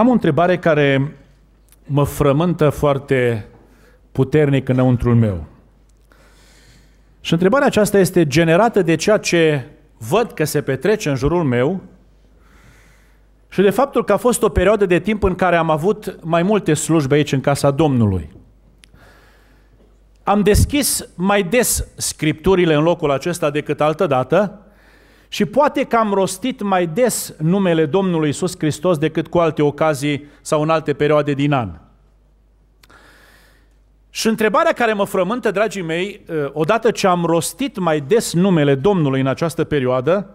Am o întrebare care mă frământă foarte puternic înăuntrul meu. Și întrebarea aceasta este generată de ceea ce văd că se petrece în jurul meu și de faptul că a fost o perioadă de timp în care am avut mai multe slujbe aici în casa Domnului. Am deschis mai des scripturile în locul acesta decât altă dată și poate că am rostit mai des numele Domnului Isus Hristos decât cu alte ocazii sau în alte perioade din an. Și întrebarea care mă frământă, dragii mei, eh, odată ce am rostit mai des numele Domnului în această perioadă,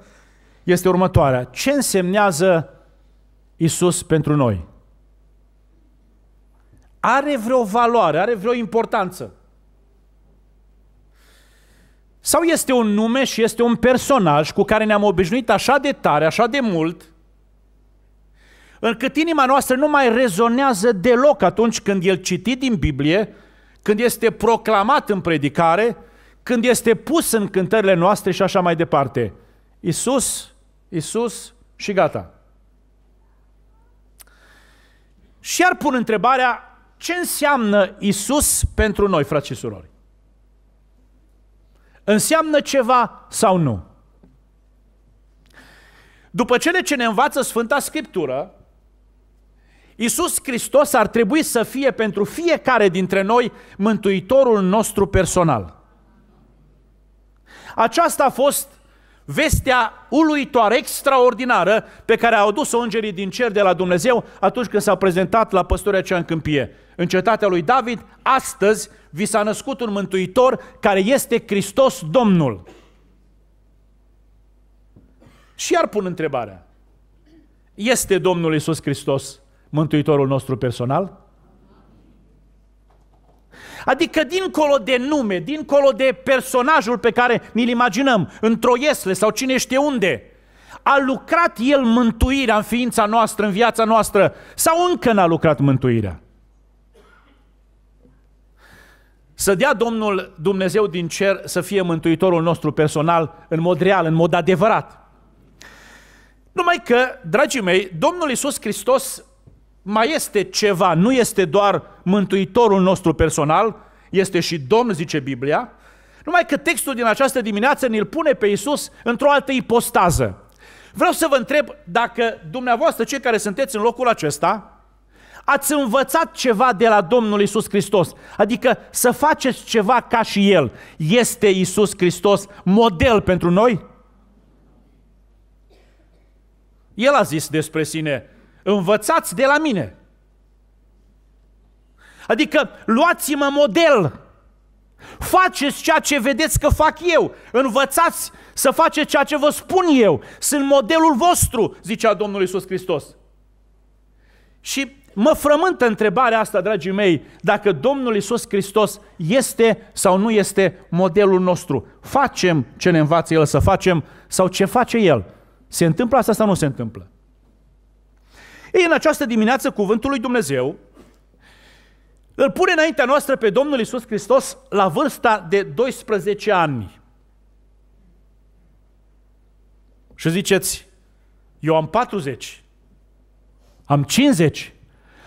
este următoarea. Ce însemnează Isus pentru noi? Are vreo valoare, are vreo importanță. Sau este un nume și este un personaj cu care ne-am obișnuit așa de tare, așa de mult, încât inima noastră nu mai rezonează deloc atunci când el citit din Biblie, când este proclamat în predicare, când este pus în cântările noastre și așa mai departe. Isus, Isus și gata. Și ar pun întrebarea, ce înseamnă Isus pentru noi, frați și surori? înseamnă ceva sau nu? După cele ce ne învață Sfânta Scriptură, Isus Hristos ar trebui să fie pentru fiecare dintre noi mântuitorul nostru personal. Aceasta a fost vestea uluitoare, extraordinară, pe care au adus-o îngerii din cer de la Dumnezeu atunci când s-a prezentat la păstoria cea în câmpie. În cetatea lui David, astăzi vi s-a născut un mântuitor care este Hristos Domnul. Și ar pun întrebarea. Este Domnul Isus Hristos mântuitorul nostru personal? Adică dincolo de nume, dincolo de personajul pe care ni-l imaginăm, în Troiesle sau cine știe unde, a lucrat El mântuirea în ființa noastră, în viața noastră, sau încă n-a lucrat mântuirea? Să dea Domnul Dumnezeu din cer să fie mântuitorul nostru personal în mod real, în mod adevărat. Numai că, dragii mei, Domnul Iisus Hristos mai este ceva, nu este doar mântuitorul nostru personal, este și Domn, zice Biblia, numai că textul din această dimineață ne-l pune pe Iisus într-o altă ipostază. Vreau să vă întreb dacă dumneavoastră, cei care sunteți în locul acesta, ați învățat ceva de la Domnul Iisus Hristos, adică să faceți ceva ca și El. Este Iisus Hristos model pentru noi? El a zis despre sine, învățați de la mine. Adică luați-mă model. Faceți ceea ce vedeți că fac eu. Învățați să faceți ceea ce vă spun eu. Sunt modelul vostru, zicea Domnul Iisus Hristos. Și mă frământă întrebarea asta, dragii mei, dacă Domnul Iisus Hristos este sau nu este modelul nostru. Facem ce ne învață El să facem sau ce face El. Se întâmplă asta sau nu se întâmplă? Ei, în această dimineață, cuvântul lui Dumnezeu îl pune înaintea noastră pe Domnul Isus Hristos la vârsta de 12 ani. Și ziceți, eu am 40, am 50,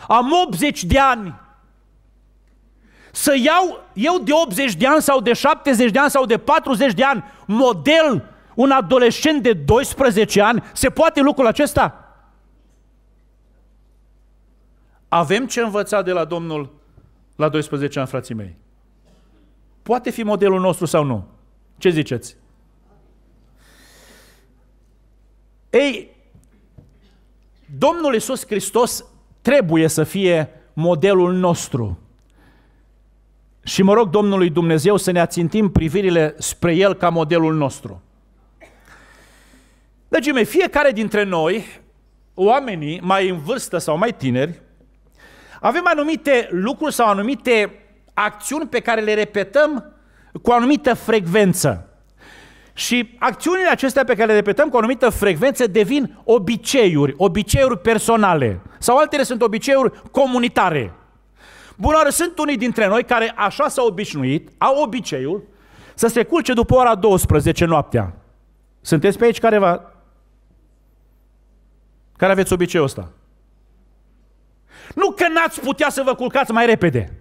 am 80 de ani. Să iau eu de 80 de ani sau de 70 de ani sau de 40 de ani model un adolescent de 12 ani, se poate lucrul acesta? Avem ce învăța de la Domnul la 12 ani, frații mei. Poate fi modelul nostru sau nu. Ce ziceți? Ei, Domnul Iisus Hristos trebuie să fie modelul nostru. Și mă rog Domnului Dumnezeu să ne ațintim privirile spre El ca modelul nostru. Dragii mei, fiecare dintre noi, oamenii mai în vârstă sau mai tineri, avem anumite lucruri sau anumite acțiuni pe care le repetăm cu o anumită frecvență. Și acțiunile acestea pe care le repetăm cu o anumită frecvență devin obiceiuri, obiceiuri personale. Sau altele sunt obiceiuri comunitare. Bun, oară, sunt unii dintre noi care așa s-au obișnuit, au obiceiul, să se culce după ora 12 noaptea. Sunteți pe aici careva? Care aveți obiceiul ăsta? Nu că n-ați putea să vă culcați mai repede.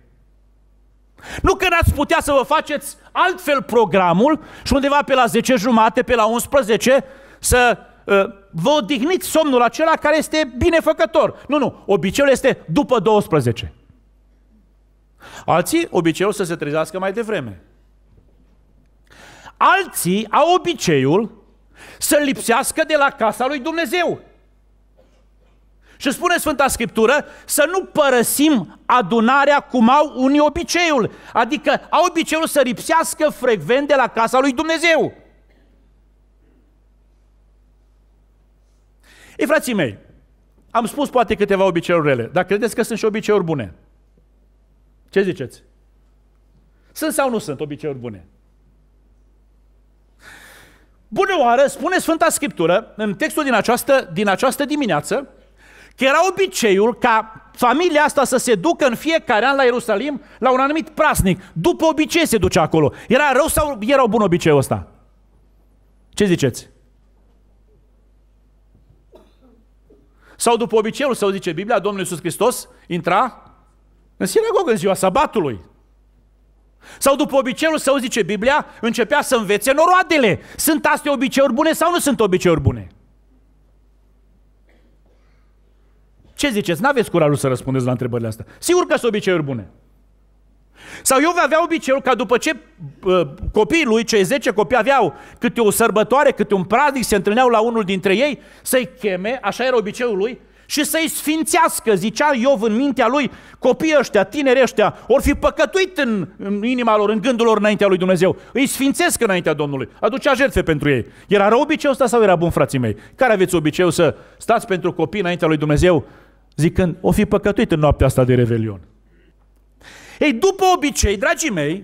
Nu că n-ați putea să vă faceți altfel programul și undeva pe la 10 jumate, pe la 11, să uh, vă odihniți somnul acela care este binefăcător. Nu, nu, obiceiul este după 12. Alții obiceiul să se trezească mai devreme. Alții au obiceiul să lipsească de la casa lui Dumnezeu. Și spune Sfânta Scriptură să nu părăsim adunarea cum au unii obiceiul. Adică au obiceiul să lipsească frecvent de la casa lui Dumnezeu. Ei, frații mei, am spus poate câteva obiceiuri rele, dar credeți că sunt și obiceiuri bune? Ce ziceți? Sunt sau nu sunt obiceiuri bune? Bună oară, spune Sfânta Scriptură, în textul din această, din această dimineață, Că era obiceiul ca familia asta să se ducă în fiecare an la Ierusalim la un anumit prasnic. După obicei se ducea acolo. Era rău sau era bun obiceiul ăsta? Ce ziceți? Sau după obiceiul sau zice Biblia, Domnul Iisus Hristos intra în sinagogă în ziua sabatului. Sau după obiceiul său, zice Biblia, începea să învețe noroadele. Sunt astea obiceiuri bune sau nu sunt obiceiuri bune? Ce ziceți? N-aveți curajul să răspundeți la întrebările astea. Sigur că sunt obiceiuri bune. Sau eu avea obiceiul ca după ce uh, copiii lui, cei 10 copii aveau câte o sărbătoare, câte un praznic, se întâlneau la unul dintre ei, să-i cheme, așa era obiceiul lui, și să-i sfințească, zicea Iov în mintea lui, copiii ăștia, tineri ăștia, or fi păcătuit în, în inima lor, în gândul lor înaintea lui Dumnezeu. Îi sfințesc înaintea Domnului, aducea jertfe pentru ei. Era rău obiceiul ăsta sau era bun, frații mei? Care aveți obiceiul să stați pentru copii înaintea lui Dumnezeu zicând, o fi păcătuit în noaptea asta de revelion. Ei, după obicei, dragii mei,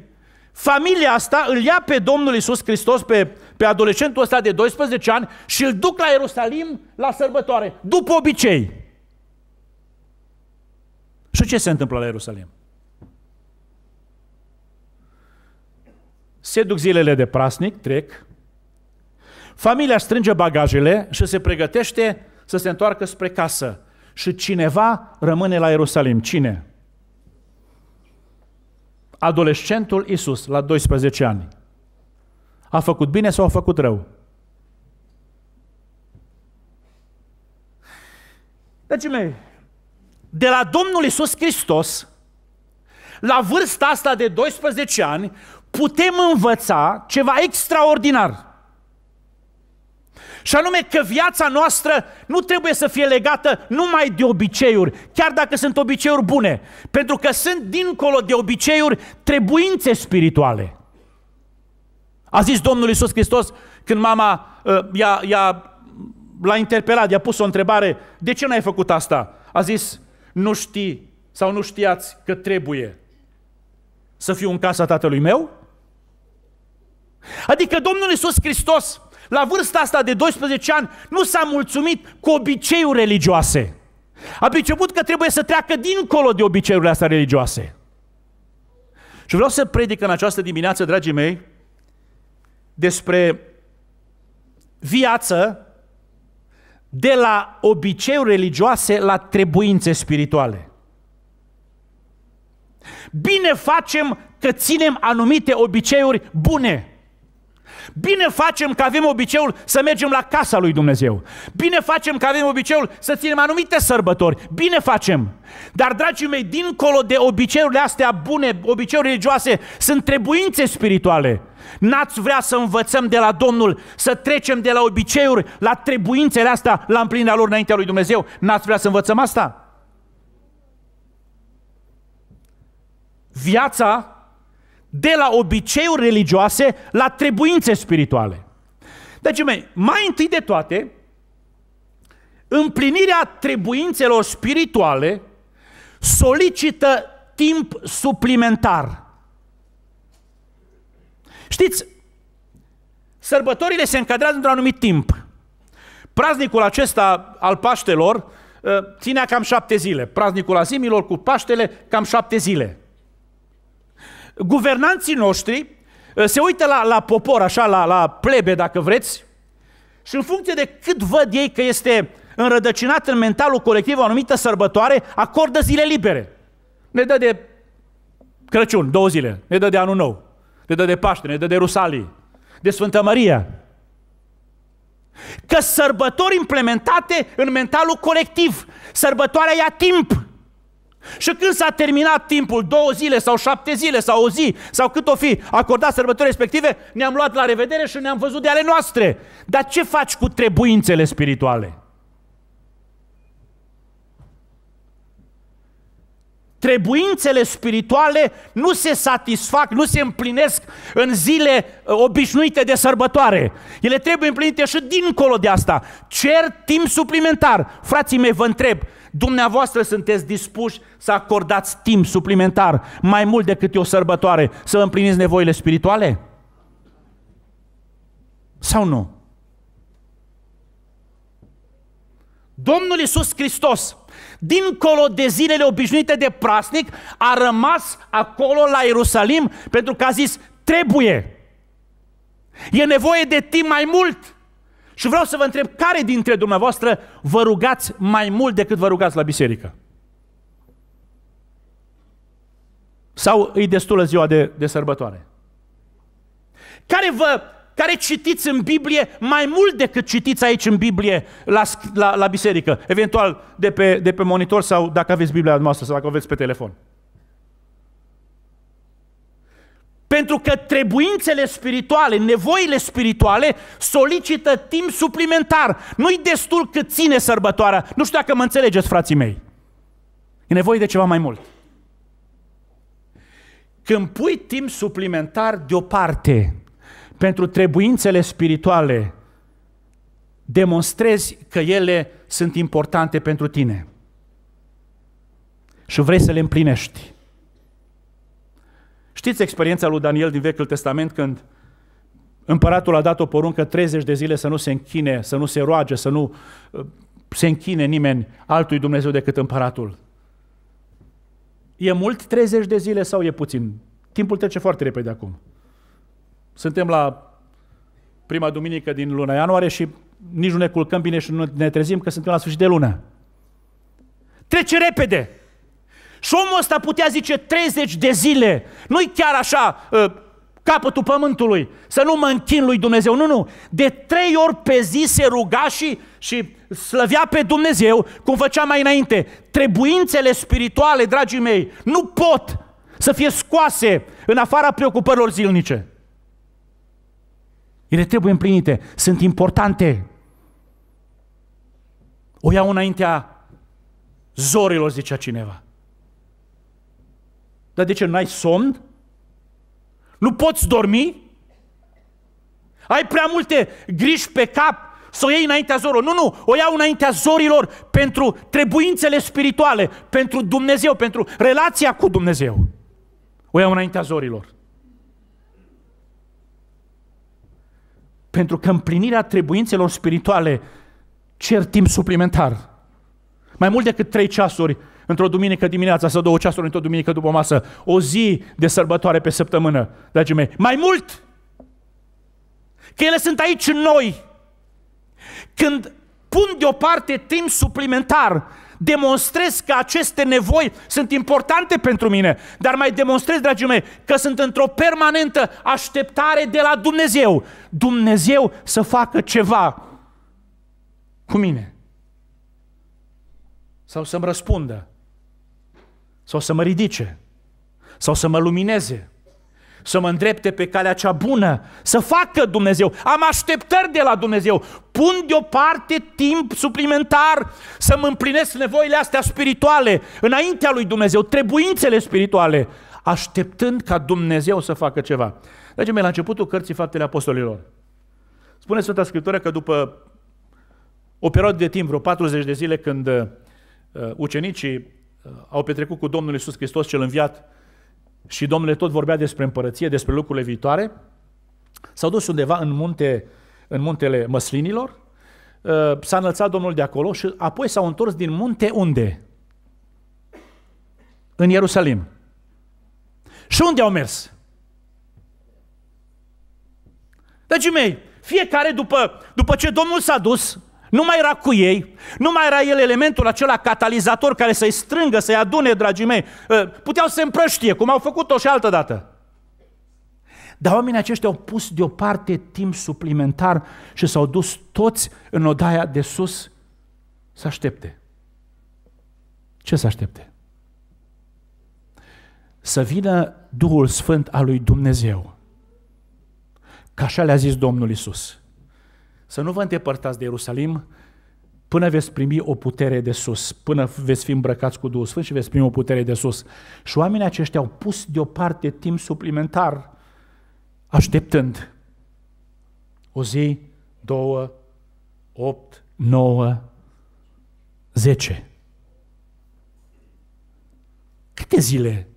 familia asta îl ia pe Domnul Isus Hristos, pe, pe adolescentul ăsta de 12 ani și îl duc la Ierusalim la sărbătoare, după obicei. Și ce se întâmplă la Ierusalim? Se duc zilele de prasnic, trec, familia strânge bagajele și se pregătește să se întoarcă spre casă și cineva rămâne la Ierusalim. Cine? Adolescentul Isus, la 12 ani. A făcut bine sau a făcut rău? Dragii mei, de la Domnul Isus Hristos, la vârsta asta de 12 ani, putem învăța ceva extraordinar. Și anume că viața noastră nu trebuie să fie legată numai de obiceiuri, chiar dacă sunt obiceiuri bune, pentru că sunt dincolo de obiceiuri trebuințe spirituale. A zis Domnul Iisus Hristos când mama uh, i-a, i-a, l-a interpelat, i-a pus o întrebare, de ce n-ai făcut asta? A zis, nu știi sau nu știați că trebuie să fiu în casa tatălui meu? Adică Domnul Iisus Hristos la vârsta asta de 12 ani, nu s-a mulțumit cu obiceiuri religioase. A priceput că trebuie să treacă dincolo de obiceiurile astea religioase. Și vreau să predic în această dimineață, dragii mei, despre viață de la obiceiuri religioase la trebuințe spirituale. Bine facem că ținem anumite obiceiuri bune. Bine facem că avem obiceiul să mergem la casa lui Dumnezeu. Bine facem că avem obiceiul să ținem anumite sărbători. Bine facem. Dar, dragii mei, dincolo de obiceiurile astea bune, obiceiuri religioase, sunt trebuințe spirituale. N-ați vrea să învățăm de la Domnul, să trecem de la obiceiuri la trebuințele astea, la împlinirea lor înaintea lui Dumnezeu? N-ați vrea să învățăm asta? Viața de la obiceiuri religioase la trebuințe spirituale. Deci, mei, mai întâi de toate, împlinirea trebuințelor spirituale solicită timp suplimentar. Știți, sărbătorile se încadrează într-un anumit timp. Praznicul acesta al Paștelor ă, ținea cam șapte zile. Praznicul azimilor cu Paștele cam șapte zile guvernanții noștri uh, se uită la, la popor, așa, la, la plebe, dacă vreți, și în funcție de cât văd ei că este înrădăcinat în mentalul colectiv o anumită sărbătoare, acordă zile libere. Ne dă de Crăciun, două zile, ne dă de Anul Nou, ne dă de Paște, ne dă de Rusalii, de Sfântă Maria. Că sărbători implementate în mentalul colectiv. Sărbătoarea ia timp. Și când s-a terminat timpul, două zile sau șapte zile sau o zi sau cât o fi acordat sărbătorii respective, ne-am luat la revedere și ne-am văzut de ale noastre. Dar ce faci cu trebuințele spirituale? Trebuințele spirituale nu se satisfac, nu se împlinesc în zile uh, obișnuite de sărbătoare. Ele trebuie împlinite și dincolo de asta. Cer timp suplimentar. Frații mei, vă întreb, Dumneavoastră sunteți dispuși să acordați timp suplimentar, mai mult decât e o sărbătoare, să împliniți nevoile spirituale? Sau nu? Domnul Iisus Hristos, dincolo de zilele obișnuite de prasnic, a rămas acolo la Ierusalim pentru că a zis, trebuie, e nevoie de timp mai mult. Și vreau să vă întreb, care dintre dumneavoastră vă rugați mai mult decât vă rugați la biserică? Sau îi destulă ziua de, de sărbătoare? Care vă care citiți în Biblie mai mult decât citiți aici în Biblie la, la, la biserică, eventual de pe, de pe monitor sau dacă aveți Biblia noastră sau dacă o aveți pe telefon. Pentru că trebuințele spirituale, nevoile spirituale solicită timp suplimentar. Nu-i destul cât ține sărbătoarea. Nu știu dacă mă înțelegeți, frații mei. E nevoie de ceva mai mult. Când pui timp suplimentar deoparte pentru trebuințele spirituale, demonstrezi că ele sunt importante pentru tine și vrei să le împlinești. Știți experiența lui Daniel din Vechiul Testament când împăratul a dat o poruncă 30 de zile să nu se închine, să nu se roage, să nu uh, se închine nimeni altui Dumnezeu decât împăratul. E mult 30 de zile sau e puțin? Timpul trece foarte repede acum. Suntem la prima duminică din luna ianuarie și nici nu ne culcăm bine și nu ne trezim că suntem la sfârșit de lună. Trece repede! Și omul ăsta putea zice 30 de zile, nu-i chiar așa ă, capătul pământului, să nu mă închin lui Dumnezeu, nu, nu. De trei ori pe zi se ruga și, și slăvea pe Dumnezeu, cum făcea mai înainte. Trebuințele spirituale, dragii mei, nu pot să fie scoase în afara preocupărilor zilnice. Ele trebuie împlinite, sunt importante. O iau înaintea zorilor, zicea cineva. Dar de ce n-ai somn? Nu poți dormi? Ai prea multe griji pe cap să o iei înaintea zorilor. Nu, nu, o iau înaintea zorilor pentru trebuințele spirituale, pentru Dumnezeu, pentru relația cu Dumnezeu. O iau înaintea zorilor. Pentru că împlinirea trebuințelor spirituale cer timp suplimentar. Mai mult decât trei ceasuri într-o duminică dimineața sau două ceasuri într-o duminică după masă, o zi de sărbătoare pe săptămână, dragii mei. Mai mult! Că ele sunt aici în noi. Când pun deoparte timp suplimentar, demonstrez că aceste nevoi sunt importante pentru mine, dar mai demonstrez, dragii mei, că sunt într-o permanentă așteptare de la Dumnezeu. Dumnezeu să facă ceva cu mine. Sau să-mi răspundă sau să mă ridice, sau să mă lumineze, să mă îndrepte pe calea cea bună, să facă Dumnezeu. Am așteptări de la Dumnezeu. Pun deoparte timp suplimentar să mă împlinesc nevoile astea spirituale, înaintea lui Dumnezeu, trebuințele spirituale, așteptând ca Dumnezeu să facă ceva. Dragii mei, la începutul cărții Faptele Apostolilor, spune Sfânta Scriptură că după o perioadă de timp, vreo 40 de zile, când uh, ucenicii au petrecut cu Domnul Iisus Hristos cel înviat și Domnul tot vorbea despre împărăție, despre lucrurile viitoare, s-au dus undeva în, munte, în muntele măslinilor, uh, s-a înălțat Domnul de acolo și apoi s-au întors din munte unde? În Ierusalim. Și unde au mers? Dragii deci, mei, fiecare după, după ce Domnul s-a dus, nu mai era cu ei, nu mai era el elementul acela catalizator care să-i strângă, să-i adune, dragii mei. Eh, puteau să se împrăștie, cum au făcut-o și altă dată. Dar oamenii aceștia au pus deoparte timp suplimentar și s-au dus toți în odaia de sus să aștepte. Ce să aștepte? Să vină Duhul Sfânt al lui Dumnezeu. Ca așa le-a zis Domnul Isus. Să nu vă îndepărtați de Ierusalim până veți primi o putere de sus, până veți fi îmbrăcați cu Duhul Sfânt și veți primi o putere de sus. Și oamenii aceștia au pus deoparte timp suplimentar, așteptând o zi, două, opt, nouă, zece. Câte zile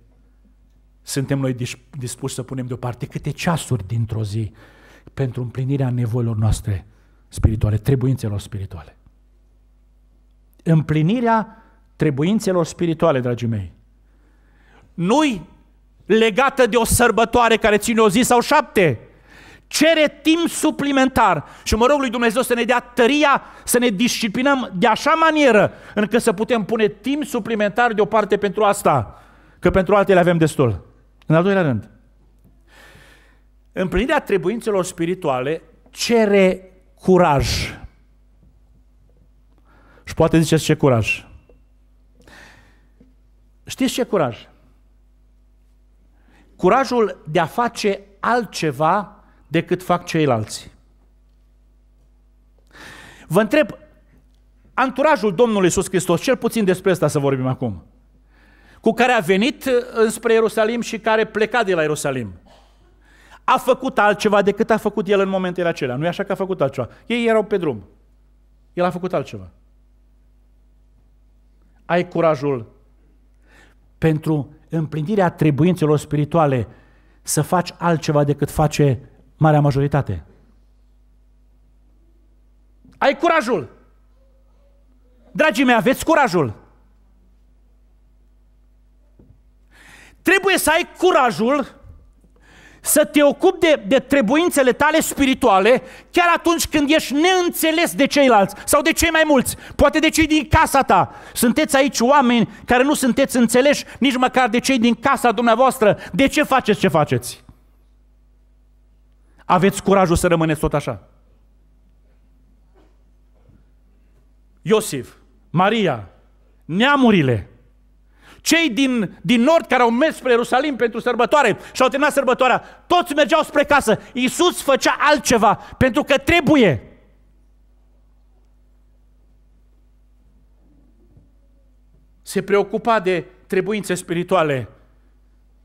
suntem noi dispuși să punem deoparte? Câte ceasuri dintr-o zi pentru împlinirea nevoilor noastre? spirituale, trebuințelor spirituale. Împlinirea trebuințelor spirituale, dragii mei, nu legată de o sărbătoare care ține o zi sau șapte, cere timp suplimentar și mă rog lui Dumnezeu să ne dea tăria, să ne disciplinăm de așa manieră încât să putem pune timp suplimentar deoparte pentru asta, că pentru altele avem destul. În al doilea rând, împlinirea trebuințelor spirituale cere curaj. Și poate ziceți ce curaj. Știți ce curaj? Curajul de a face altceva decât fac ceilalți. Vă întreb, anturajul Domnului Iisus Hristos, cel puțin despre asta să vorbim acum, cu care a venit înspre Ierusalim și care pleca de la Ierusalim a făcut altceva decât a făcut el în momentul acela. Nu e așa că a făcut altceva. Ei erau pe drum. El a făcut altceva. Ai curajul pentru împlinirea trebuințelor spirituale să faci altceva decât face marea majoritate. Ai curajul. Dragii mei, aveți curajul. Trebuie să ai curajul să te ocupi de, de trebuințele tale spirituale chiar atunci când ești neînțeles de ceilalți sau de cei mai mulți, poate de cei din casa ta. Sunteți aici oameni care nu sunteți înțeleși nici măcar de cei din casa dumneavoastră. De ce faceți ce faceți? Aveți curajul să rămâneți tot așa. Iosif, Maria, neamurile, cei din, din nord care au mers spre Ierusalim pentru sărbătoare și au terminat sărbătoarea, toți mergeau spre casă. Iisus făcea altceva pentru că trebuie. Se preocupa de trebuințe spirituale.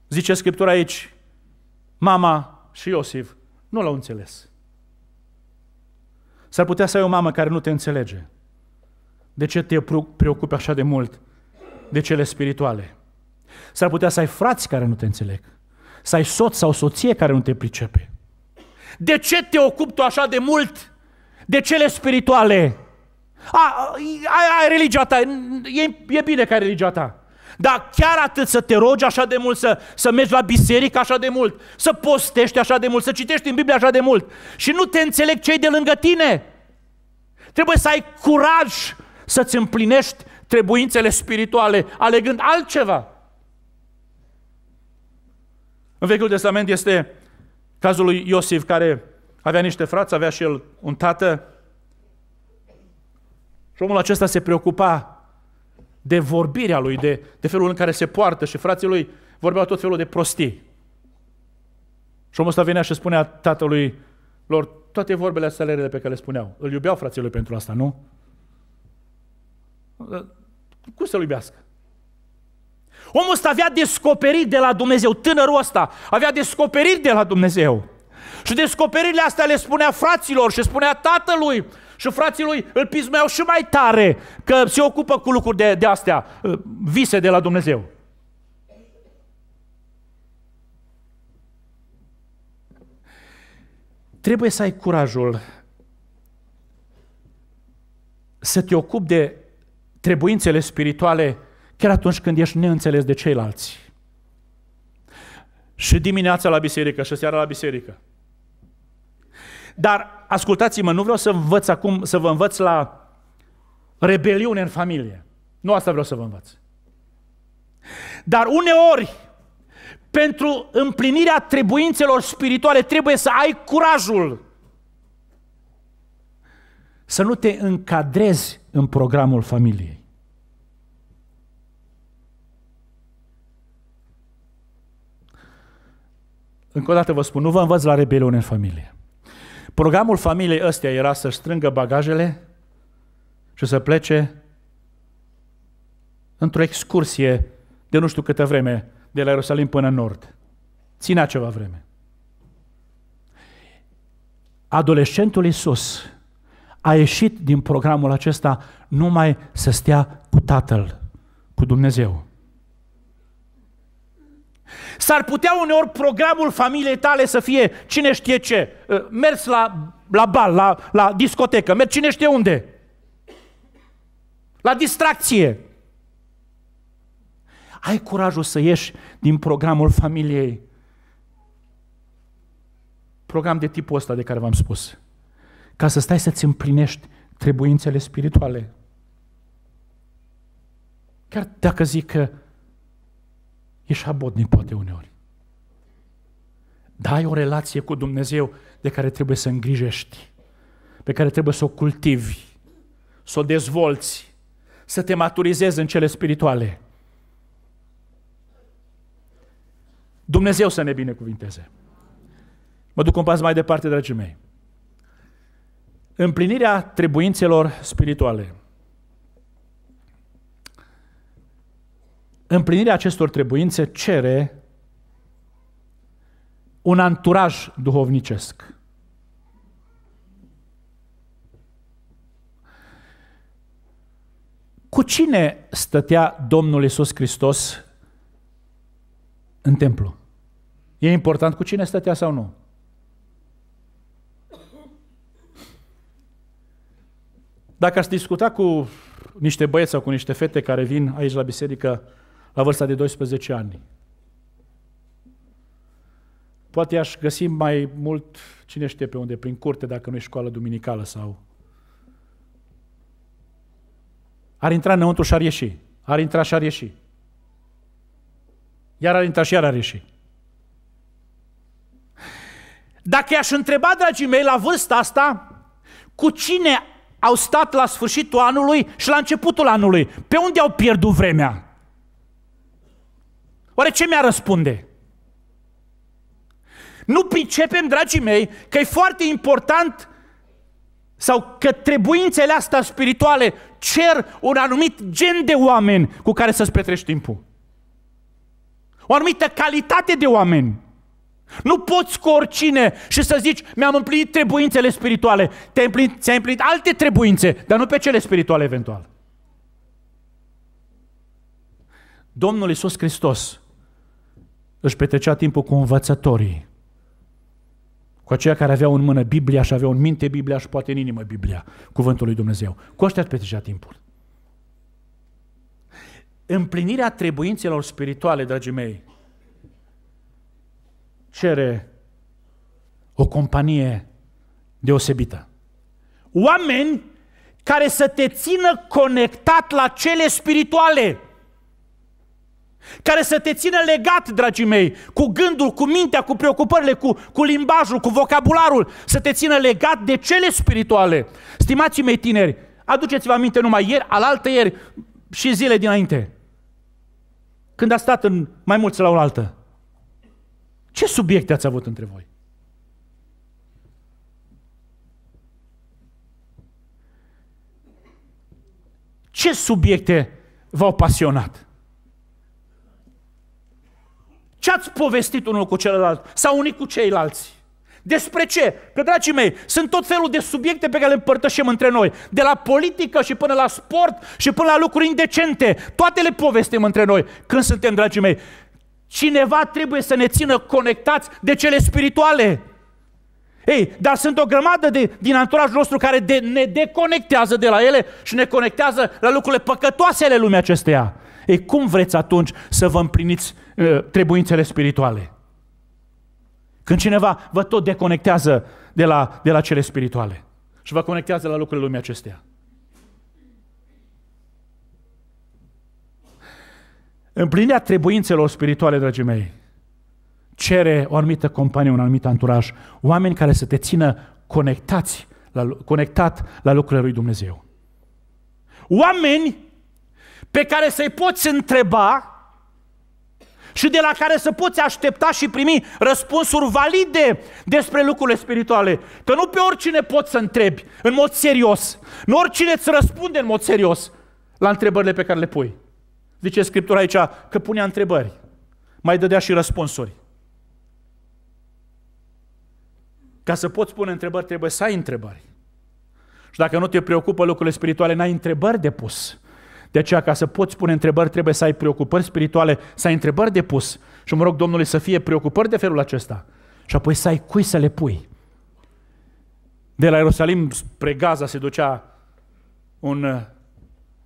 Zice Scriptura aici, mama și Iosif nu l-au înțeles. S-ar putea să ai o mamă care nu te înțelege. De ce te preocupi așa de mult de cele spirituale. S-ar putea să ai frați care nu te înțeleg, să ai soț sau soție care nu te pricepe. De ce te ocupi tu așa de mult de cele spirituale? A, ai, ai religia ta, e, e bine că ai religia ta. Dar chiar atât să te rogi așa de mult, să, să mergi la biserică așa de mult, să postești așa de mult, să citești în Biblie așa de mult și nu te înțeleg cei de lângă tine. Trebuie să ai curaj să-ți împlinești trebuințele spirituale, alegând altceva. În Vechiul Testament este cazul lui Iosif, care avea niște frați, avea și el un tată. Și omul acesta se preocupa de vorbirea lui, de, de felul în care se poartă și frații lui vorbeau tot felul de prostii. Și omul ăsta venea și spunea tatălui lor toate vorbele astea pe care le spuneau. Îl iubeau frații lui pentru asta, nu? Cum să-L iubească? Omul ăsta avea descoperit de la Dumnezeu, tânărul ăsta avea descoperit de la Dumnezeu. Și descoperirile astea le spunea fraților și spunea tatălui și frații lui îl pismeau și mai tare că se ocupă cu lucruri de, de astea, ă, vise de la Dumnezeu. Trebuie să ai curajul să te ocupi de trebuințele spirituale chiar atunci când ești neînțeles de ceilalți. Și dimineața la biserică, și seara la biserică. Dar ascultați-mă, nu vreau să învăț acum, să vă învăț la rebeliune în familie. Nu asta vreau să vă învăț. Dar uneori, pentru împlinirea trebuințelor spirituale, trebuie să ai curajul să nu te încadrezi în programul familiei. Încă o dată vă spun, nu vă învăț la rebeliune în familie. Programul familiei ăstea era să strângă bagajele și să plece într-o excursie de nu știu câtă vreme, de la Ierusalim până în nord. Ținea ceva vreme. Adolescentul Iisus a ieșit din programul acesta numai să stea cu Tatăl, cu Dumnezeu. S-ar putea uneori programul familiei tale să fie cine știe ce, ă, mers la, la bal, la, la discotecă, mergi cine știe unde, la distracție. Ai curajul să ieși din programul familiei. Program de tipul ăsta de care v-am spus ca să stai să-ți împlinești trebuințele spirituale. Chiar dacă zic că ești abodnic poate uneori. Dar ai o relație cu Dumnezeu de care trebuie să îngrijești, pe care trebuie să o cultivi, să o dezvolți, să te maturizezi în cele spirituale. Dumnezeu să ne binecuvinteze. Mă duc un pas mai departe, dragii mei. Împlinirea trebuințelor spirituale. Împlinirea acestor trebuințe cere un anturaj duhovnicesc. Cu cine stătea Domnul Isus Hristos în templu? E important cu cine stătea sau nu? Dacă ați discuta cu niște băieți sau cu niște fete care vin aici la biserică la vârsta de 12 ani, poate aș găsi mai mult, cine știe pe unde, prin curte, dacă nu e școală duminicală sau... Ar intra înăuntru și ar ieși. Ar intra și ar ieși. Iar ar intra și iar ar ieși. Dacă i-aș întreba, dragii mei, la vârsta asta, cu cine au stat la sfârșitul anului și la începutul anului. Pe unde au pierdut vremea? Oare ce mi-a răspunde? Nu pricepem, dragii mei, că e foarte important sau că trebuințele astea spirituale cer un anumit gen de oameni cu care să-ți petrești timpul. O anumită calitate de oameni. Nu poți cu oricine și să zici, mi-am împlinit trebuințele spirituale. Te-ai împlinit, ți-ai împlinit alte trebuințe, dar nu pe cele spirituale eventual. Domnul Iisus Hristos își petrecea timpul cu învățătorii, cu aceia care aveau în mână Biblia și aveau în minte Biblia și poate în inimă Biblia, cuvântul lui Dumnezeu. Cu ăștia își petrecea timpul. Împlinirea trebuințelor spirituale, dragii mei, cere o companie deosebită. Oameni care să te țină conectat la cele spirituale. Care să te țină legat, dragii mei, cu gândul, cu mintea, cu preocupările, cu, cu limbajul, cu vocabularul, să te țină legat de cele spirituale. Stimații mei tineri, aduceți-vă aminte numai ieri, alaltă ieri și zile dinainte. Când a stat în mai mulți la oaltă. Ce subiecte ați avut între voi? Ce subiecte v-au pasionat? Ce ați povestit unul cu celălalt sau unii cu ceilalți? Despre ce? Că, dragii mei, sunt tot felul de subiecte pe care le împărtășim între noi. De la politică și până la sport și până la lucruri indecente. Toate le povestim între noi. Când suntem, dragii mei, Cineva trebuie să ne țină conectați de cele spirituale. Ei, dar sunt o grămadă de, din anturajul nostru care de, ne deconectează de la ele și ne conectează la lucrurile păcătoase ale lumii acesteia. Ei, cum vreți atunci să vă împliniți uh, trebuințele spirituale? Când cineva vă tot deconectează de la, de la cele spirituale și vă conectează la lucrurile lumii acesteia. Împlinirea trebuințelor spirituale, dragii mei, cere o anumită companie, un anumit anturaj, oameni care să te țină conectați la, conectat la lucrurile lui Dumnezeu. Oameni pe care să-i poți întreba și de la care să poți aștepta și primi răspunsuri valide despre lucrurile spirituale. Că nu pe oricine poți să întrebi în mod serios. Nu oricine îți răspunde în mod serios la întrebările pe care le pui. Zice Scriptura aici că punea întrebări, mai dădea și răspunsuri. Ca să poți pune întrebări, trebuie să ai întrebări. Și dacă nu te preocupă lucrurile spirituale, n-ai întrebări de pus. De aceea, ca să poți pune întrebări, trebuie să ai preocupări spirituale, să ai întrebări de pus. Și mă rog Domnului să fie preocupări de felul acesta. Și apoi să ai cui să le pui. De la Ierusalim spre Gaza se ducea un uh,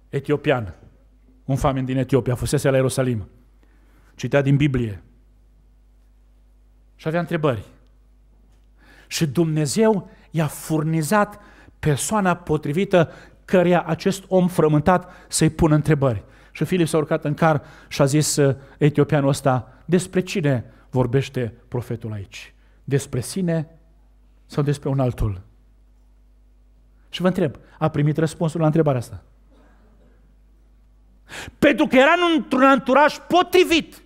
etiopian un famin din Etiopia, fusese la Ierusalim, citea din Biblie și avea întrebări. Și Dumnezeu i-a furnizat persoana potrivită căreia acest om frământat să-i pună întrebări. Și Filip s-a urcat în car și a zis uh, etiopianul ăsta, despre cine vorbește profetul aici? Despre sine sau despre un altul? Și vă întreb, a primit răspunsul la întrebarea asta? Pentru că era într-un anturaj potrivit.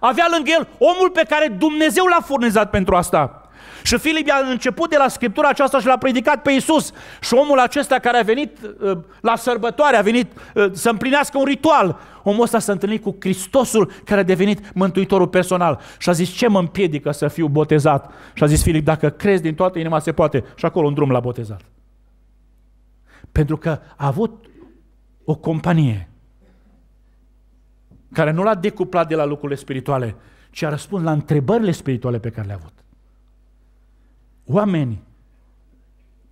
Avea lângă el omul pe care Dumnezeu l-a furnizat pentru asta. Și Filip a început de la scriptura aceasta și l-a predicat pe Isus. Și omul acesta care a venit uh, la sărbătoare, a venit uh, să împlinească un ritual. Omul ăsta s-a întâlnit cu Hristosul care a devenit mântuitorul personal. Și a zis, ce mă împiedică să fiu botezat? Și a zis Filip, dacă crezi din toată inima se poate. Și acolo un drum l-a botezat. Pentru că a avut o companie care nu l-a decuplat de la lucrurile spirituale, ci a răspuns la întrebările spirituale pe care le-a avut. Oameni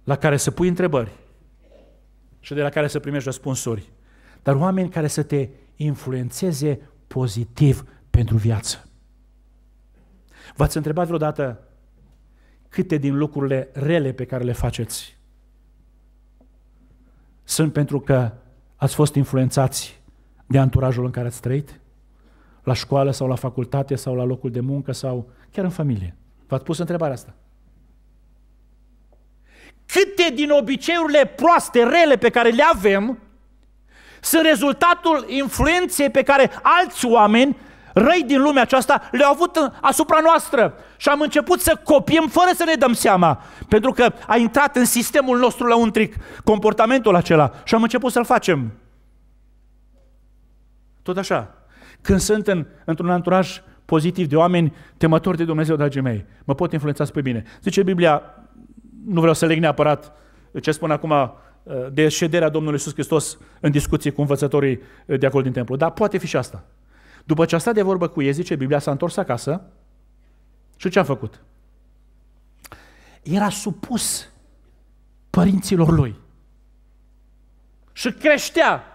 la care să pui întrebări și de la care să primești răspunsuri, dar oameni care să te influențeze pozitiv pentru viață. V-ați întrebat vreodată câte din lucrurile rele pe care le faceți sunt pentru că ați fost influențați de anturajul în care ați trăit, la școală sau la facultate sau la locul de muncă sau chiar în familie. V-ați pus întrebarea asta. Câte din obiceiurile proaste, rele pe care le avem, sunt rezultatul influenței pe care alți oameni răi din lumea aceasta le-au avut asupra noastră și am început să copiem fără să ne dăm seama, pentru că a intrat în sistemul nostru la un tric comportamentul acela și am început să-l facem. Tot așa. Când sunt în, într-un anturaj pozitiv de oameni temători de Dumnezeu, dragii mei, mă pot influența spre bine. Zice Biblia, nu vreau să leg neapărat ce spun acum uh, de șederea Domnului Iisus Hristos în discuții cu învățătorii uh, de acolo din templu, dar poate fi și asta. După ce a stat de vorbă cu ei, zice Biblia, s-a întors acasă și ce a făcut? Era supus părinților lui și creștea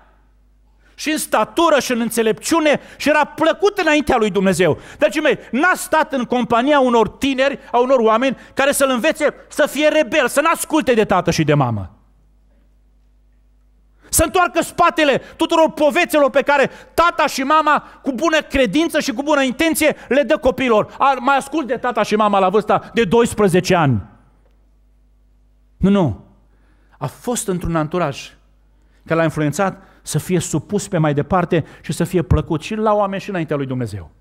și în statură și în înțelepciune și era plăcut înaintea lui Dumnezeu. Deci, mei, n-a stat în compania unor tineri, a unor oameni care să-l învețe să fie rebel, să n-asculte de tată și de mamă. Să întoarcă spatele tuturor povețelor pe care tata și mama, cu bună credință și cu bună intenție, le dă copilor. Ar mai ascult de tata și mama la vârsta de 12 ani. Nu, nu. A fost într-un anturaj care l-a influențat să fie supus pe mai departe și să fie plăcut și la oameni și înaintea lui Dumnezeu.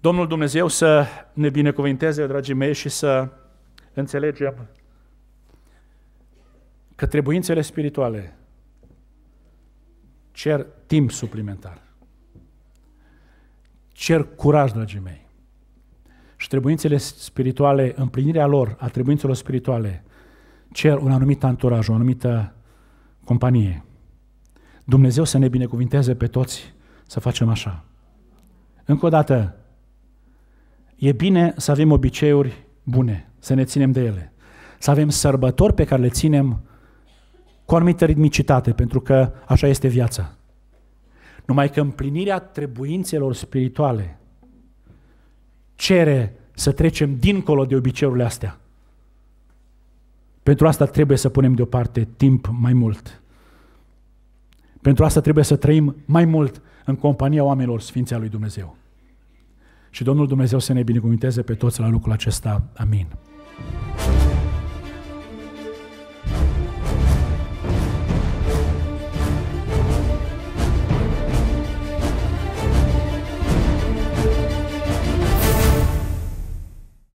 Domnul Dumnezeu să ne binecuvinteze, dragii mei, și să înțelegem că trebuințele spirituale cer timp suplimentar. Cer curaj, dragii mei. Și trebuințele spirituale, împlinirea lor, a trebuințelor spirituale, cer un anumit anturaj, o anumită companie. Dumnezeu să ne binecuvinteze pe toți să facem așa. Încă o dată, e bine să avem obiceiuri bune, să ne ținem de ele. Să avem sărbători pe care le ținem cu anumită ritmicitate, pentru că așa este viața. Numai că împlinirea trebuințelor spirituale cere să trecem dincolo de obiceiurile astea pentru asta trebuie să punem deoparte timp mai mult. Pentru asta trebuie să trăim mai mult în compania oamenilor Sfinția lui Dumnezeu. Și Domnul Dumnezeu să ne binecuvinteze pe toți la lucrul acesta. Amin.